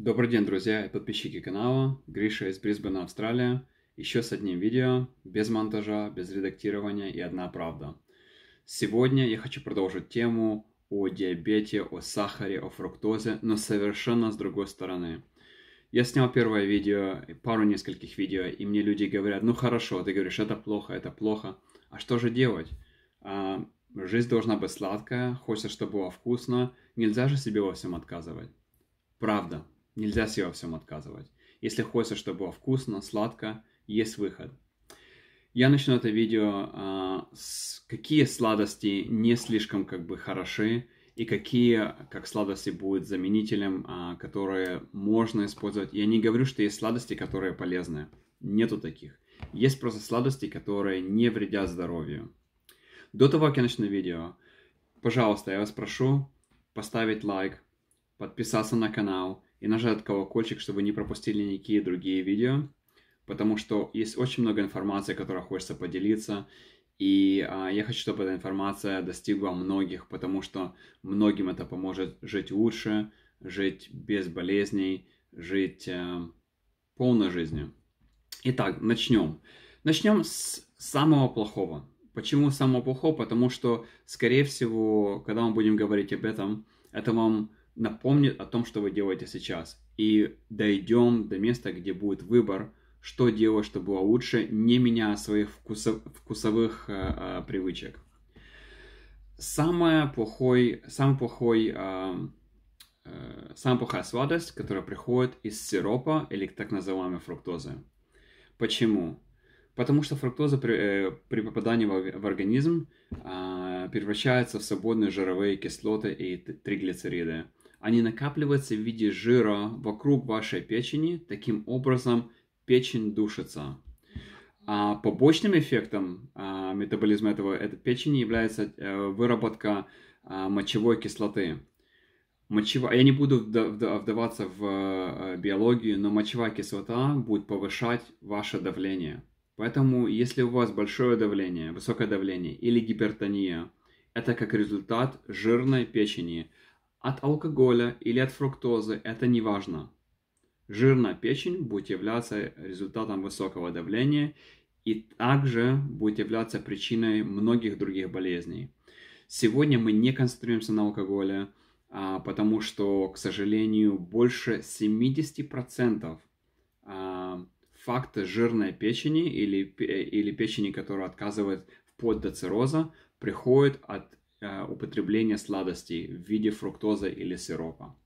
Добрый день, друзья и подписчики канала. Гриша из Брисбена, Австралия. Еще с одним видео, без монтажа, без редактирования и одна правда. Сегодня я хочу продолжить тему о диабете, о сахаре, о фруктозе, но совершенно с другой стороны. Я снял первое видео, пару нескольких видео, и мне люди говорят, ну хорошо, ты говоришь, это плохо, это плохо. А что же делать? А, жизнь должна быть сладкая, хочется, чтобы было вкусно, нельзя же себе во всем отказывать. Правда, Нельзя себе во всем отказывать. Если хочется, чтобы было вкусно, сладко, есть выход. Я начну это видео а, с какие сладости не слишком как бы хороши и какие как сладости будут заменителем, а, которые можно использовать. Я не говорю, что есть сладости, которые полезны. Нету таких. Есть просто сладости, которые не вредят здоровью. До того, как я начну видео, пожалуйста, я вас прошу поставить лайк, подписаться на канал – и нажать колокольчик, чтобы не пропустили никакие другие видео, потому что есть очень много информации, которой хочется поделиться, и а, я хочу, чтобы эта информация достигла многих, потому что многим это поможет жить лучше, жить без болезней, жить а, полной жизнью. Итак, начнем. Начнем с самого плохого. Почему самого плохого? Потому что, скорее всего, когда мы будем говорить об этом, это вам напомнит о том, что вы делаете сейчас. И дойдем до места, где будет выбор, что делать, чтобы было лучше, не меняя своих вкусов, вкусовых э, э, привычек. Самое плохой, самый плохой, э, э, самая плохая сладость, которая приходит из сиропа или так называемой фруктозы. Почему? Потому что фруктоза при, э, при попадании в, в организм э, превращается в свободные жировые кислоты и триглицериды. Они накапливаются в виде жира вокруг вашей печени, таким образом печень душится. А побочным эффектом а, метаболизма этого этой печени является а, выработка а, мочевой кислоты. Мочевая. Я не буду вдаваться в э, биологию, но мочевая кислота будет повышать ваше давление. Поэтому, если у вас большое давление, высокое давление или гипертония, это как результат жирной печени – от алкоголя или от фруктозы, это не важно. Жирная печень будет являться результатом высокого давления и также будет являться причиной многих других болезней. Сегодня мы не концентрируемся на алкоголе, а, потому что, к сожалению, больше 70% а, факта жирной печени или, или печени, которая отказывает вплоть до цирроза, приходит от Э, употребление сладостей в виде фруктозы или сиропа.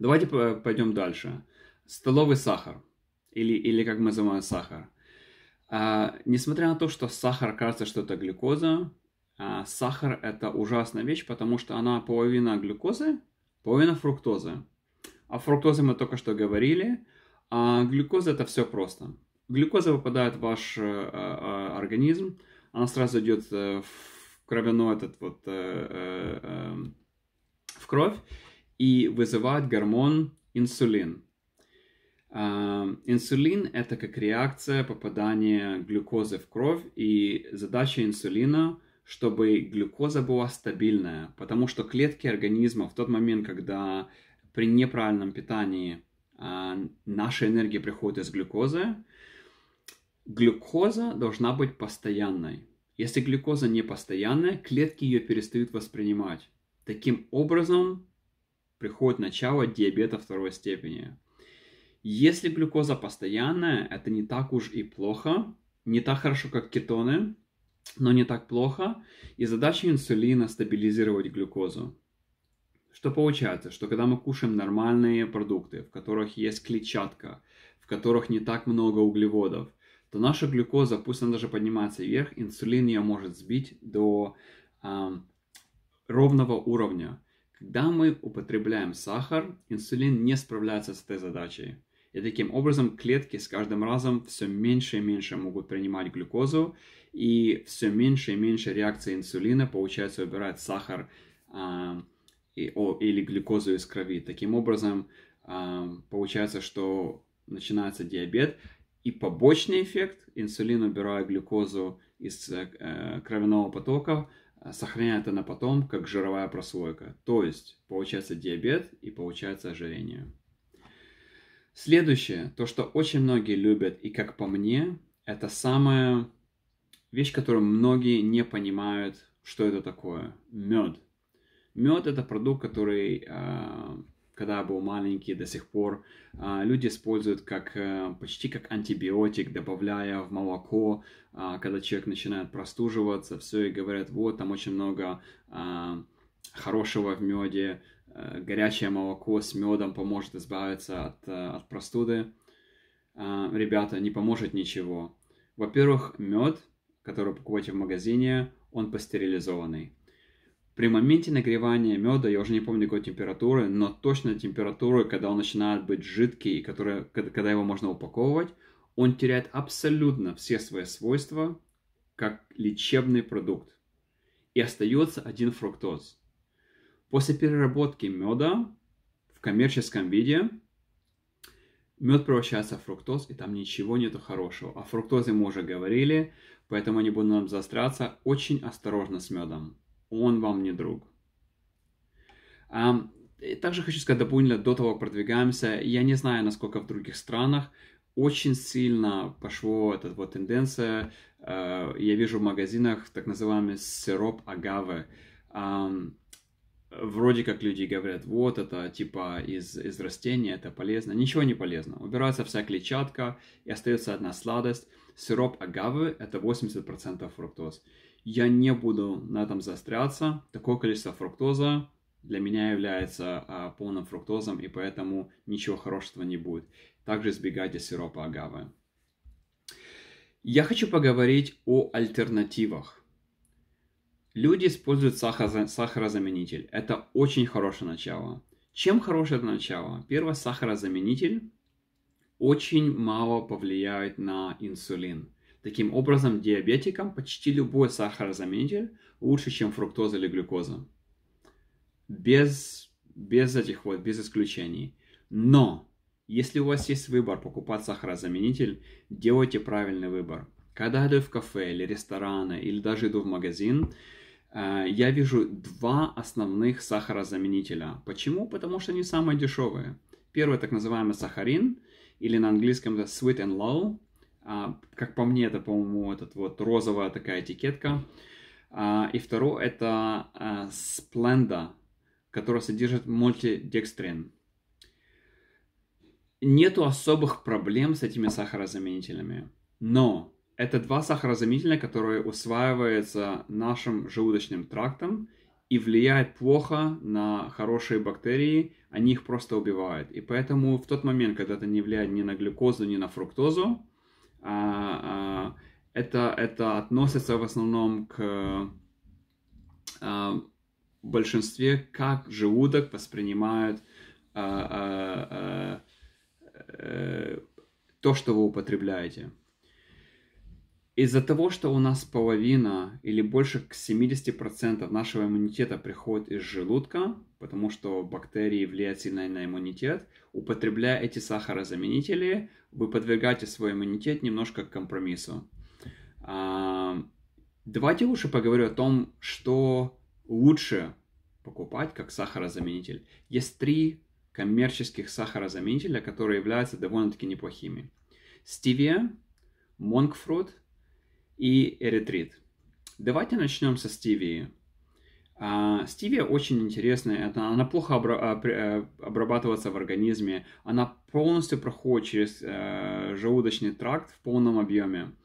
Давайте пойдем дальше. Столовый сахар, или, или как мы называем сахар. А, несмотря на то, что сахар кажется, что это глюкоза, а сахар это ужасная вещь, потому что она половина глюкозы, половина фруктозы. О фруктозе мы только что говорили, а глюкоза это все просто. Глюкоза попадает в ваш э, э, организм, она сразу идет э, в кровяной этот вот э, э, эм, в кровь и вызывает гормон инсулин. Э, инсулин – это как реакция попадания глюкозы в кровь, и задача инсулина – чтобы глюкоза была стабильная, потому что клетки организма в тот момент, когда при неправильном питании э, наша энергия приходит из глюкозы, глюкоза должна быть постоянной. Если глюкоза непостоянная, клетки ее перестают воспринимать. Таким образом, приходит начало диабета второй степени. Если глюкоза постоянная, это не так уж и плохо, не так хорошо, как кетоны, но не так плохо, и задача инсулина стабилизировать глюкозу. Что получается? Что когда мы кушаем нормальные продукты, в которых есть клетчатка, в которых не так много углеводов, то наша глюкоза, пусть она даже поднимается вверх, инсулин ее может сбить до э, ровного уровня. Когда мы употребляем сахар, инсулин не справляется с этой задачей. И таким образом клетки с каждым разом все меньше и меньше могут принимать глюкозу, и все меньше и меньше реакции инсулина получается убирать сахар э, и, о, или глюкозу из крови. Таким образом, э, получается, что начинается диабет, и побочный эффект. Инсулин, убирая глюкозу из э, кровяного потока, э, сохраняет она потом как жировая прослойка. То есть получается диабет и получается ожирение. Следующее, то, что очень многие любят, и как по мне, это самая вещь, которую многие не понимают, что это такое. Мед. Мед это продукт, который э, когда я был маленький, до сих пор а, люди используют как, э, почти как антибиотик, добавляя в молоко, а, когда человек начинает простуживаться, все, и говорят, вот, там очень много а, хорошего в меде, э, горячее молоко с медом поможет избавиться от, э, от простуды. Ребята, не поможет ничего. Во-первых, мед, который покупаете в магазине, он пастерилизованный при моменте нагревания меда, я уже не помню какой температуры, но точно температуры, когда он начинает быть жидкий, который, когда его можно упаковывать, он теряет абсолютно все свои свойства, как лечебный продукт. И остается один фруктоз. После переработки меда в коммерческом виде мед превращается в фруктоз, и там ничего нету хорошего. О фруктозе мы уже говорили, поэтому не буду нам заостряться. Очень осторожно с медом он вам не друг. Также хочу сказать дополнительно, до того, как продвигаемся, я не знаю, насколько в других странах очень сильно пошла эта вот тенденция. Э, я вижу в магазинах так называемый сироп агавы. Вроде как люди говорят, вот это типа из, из растения, это полезно. Ничего не полезно. Убирается вся клетчатка и остается одна сладость. Сироп агавы это 80% фруктоз я не буду на этом заостряться. Такое количество фруктоза для меня является а, полным фруктозом, и поэтому ничего хорошего не будет. Также избегайте сиропа агавы. Я хочу поговорить о альтернативах. Люди используют сахарозаменитель. Это очень хорошее начало. Чем хорошее это начало? Первое, сахарозаменитель очень мало повлияет на инсулин. Таким образом, диабетикам почти любой сахарозаменитель лучше, чем фруктоза или глюкоза. Без, без этих вот, без исключений. Но, если у вас есть выбор покупать сахарозаменитель, делайте правильный выбор. Когда иду в кафе или рестораны, или даже иду в магазин, э, я вижу два основных сахарозаменителя. Почему? Потому что они самые дешевые. Первый так называемый сахарин, или на английском это sweet and low, а, как по мне, это, по-моему, этот вот розовая такая этикетка. А, и второе, это а, Splenda, которая содержит мультидекстрин. Нету особых проблем с этими сахарозаменителями. Но это два сахарозаменителя, которые усваиваются нашим желудочным трактом и влияют плохо на хорошие бактерии, они их просто убивают. И поэтому в тот момент, когда это не влияет ни на глюкозу, ни на фруктозу, а, а, это, это относится в основном к а, большинстве, как желудок воспринимает э, то, что вы употребляете. Из-за того, что у нас половина или больше к 70% нашего иммунитета приходит из желудка, потому что бактерии влияют сильно на иммунитет, употребляя эти сахарозаменители, вы подвергаете свой иммунитет немножко к компромиссу. А, давайте лучше поговорю о том, что лучше покупать как сахарозаменитель. Есть три коммерческих сахарозаменителя, которые являются довольно-таки неплохими. Стевия, монгфрут и эритрит. Давайте начнем со стевии. А, стевия очень интересная, это, она плохо а, а, обрабатывается в организме, она полностью проходит через э, желудочный тракт в полном объеме.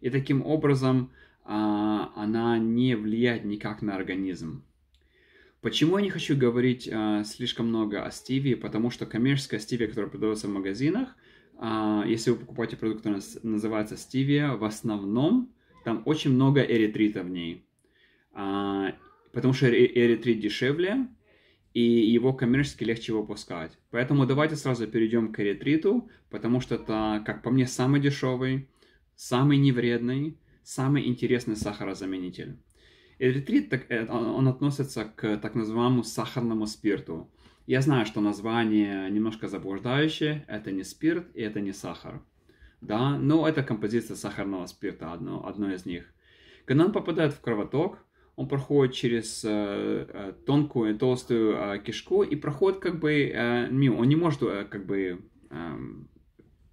И таким образом она не влияет никак на организм. Почему я не хочу говорить слишком много о стевии? Потому что коммерческая стевия, которая продается в магазинах, если вы покупаете продукт, который называется стевия, в основном там очень много эритрита в ней. А, потому что эритрит дешевле, и его коммерчески легче выпускать. Поэтому давайте сразу перейдем к эритриту, потому что это, как по мне, самый дешевый, самый невредный, самый интересный сахарозаменитель. Эритрит, э, он относится к так называемому сахарному спирту. Я знаю, что название немножко заблуждающее, это не спирт и это не сахар да, но это композиция сахарного спирта, одно, одно из них. Когда он попадает в кровоток, он проходит через э, э тонкую и толстую э, кишку и проходит как бы э, мимо. Он не может э, как бы э,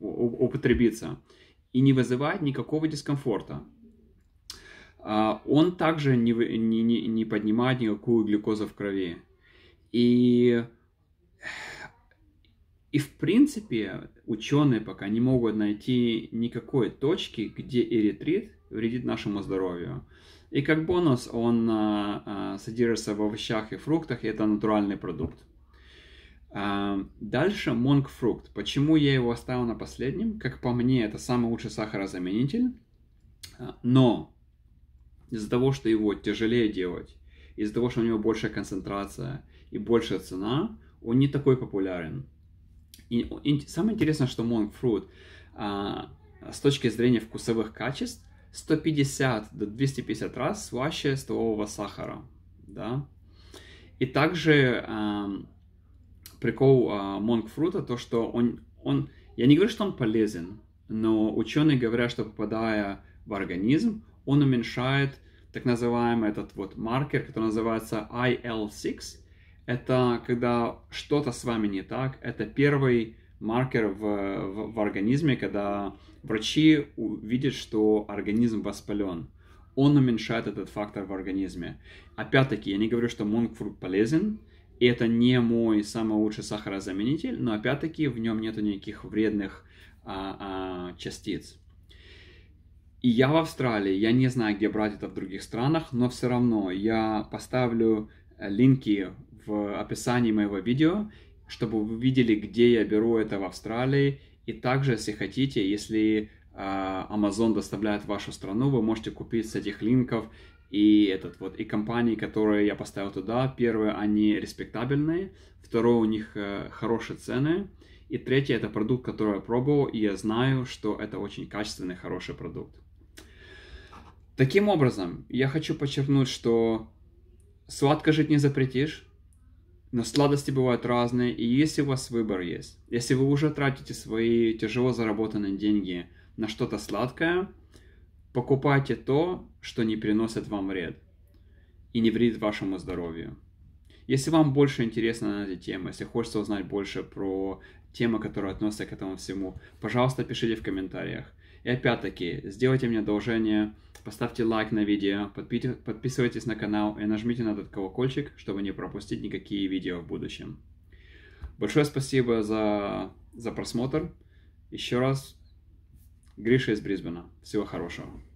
употребиться и не вызывает никакого дискомфорта. Э, он также не, не, не поднимает никакую глюкозу в крови. И и в принципе ученые пока не могут найти никакой точки, где эритрит вредит нашему здоровью. И как бонус он а, а, содержится в овощах и фруктах, и это натуральный продукт. А, дальше монг-фрукт. Почему я его оставил на последнем? Как по мне, это самый лучший сахарозаменитель, а, но из-за того, что его тяжелее делать, из-за того, что у него большая концентрация и большая цена, он не такой популярен. И, и самое интересное, что monk fruit а, с точки зрения вкусовых качеств 150 до 250 раз слаще столового сахара, да. И также а, прикол а, monk fruit то, что он, он, я не говорю, что он полезен, но ученые говорят, что попадая в организм, он уменьшает так называемый этот вот маркер, который называется IL-6, это когда что-то с вами не так. Это первый маркер в, в, в организме, когда врачи видят, что организм воспален. Он уменьшает этот фактор в организме. Опять-таки, я не говорю, что монкфрукт полезен, и это не мой самый лучший сахарозаменитель, но опять-таки в нем нет никаких вредных а, а, частиц. И я в Австралии, я не знаю, где брать это в других странах, но все равно я поставлю э, линки в описании моего видео, чтобы вы видели, где я беру это в Австралии. И также, если хотите, если а, Amazon доставляет в вашу страну, вы можете купить с этих линков и этот вот и компании, которые я поставил туда, первые они респектабельные, второе у них э, хорошие цены, и третье это продукт, который я пробовал, и я знаю, что это очень качественный хороший продукт. Таким образом, я хочу подчеркнуть, что сладко жить не запретишь, но сладости бывают разные, и если у вас выбор есть, если вы уже тратите свои тяжело заработанные деньги на что-то сладкое, покупайте то, что не приносит вам вред и не вредит вашему здоровью. Если вам больше интересна эта тема, если хочется узнать больше про темы, которые относятся к этому всему, пожалуйста, пишите в комментариях. И опять-таки, сделайте мне одолжение, поставьте лайк на видео, подписывайтесь на канал и нажмите на этот колокольчик, чтобы не пропустить никакие видео в будущем. Большое спасибо за, за просмотр. Еще раз, Гриша из Брисбена. Всего хорошего.